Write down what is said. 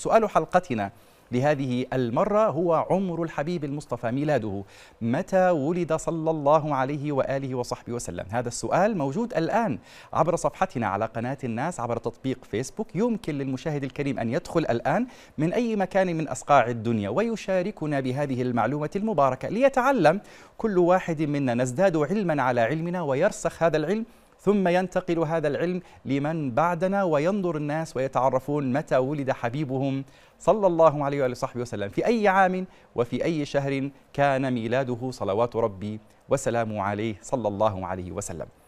سؤال حلقتنا لهذه المرة هو عمر الحبيب المصطفى ميلاده متى ولد صلى الله عليه وآله وصحبه وسلم هذا السؤال موجود الآن عبر صفحتنا على قناة الناس عبر تطبيق فيسبوك يمكن للمشاهد الكريم أن يدخل الآن من أي مكان من أصقاع الدنيا ويشاركنا بهذه المعلومة المباركة ليتعلم كل واحد منا نزداد علما على علمنا ويرسخ هذا العلم ثم ينتقل هذا العلم لمن بعدنا وينظر الناس ويتعرفون متى ولد حبيبهم صلى الله عليه وآله وصحبه وسلم في أي عام وفي أي شهر كان ميلاده صلوات ربي وسلامه عليه صلى الله عليه وسلم